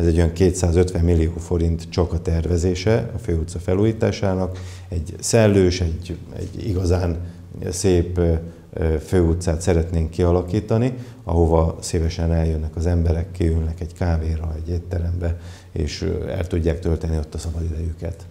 Ez egy olyan 250 millió forint csak a tervezése a főutca felújításának. Egy szellős, egy, egy igazán szép főutcát szeretnénk kialakítani, ahova szívesen eljönnek az emberek, kiülnek egy kávéra, egy étterembe, és el tudják tölteni ott a szabadidejüket.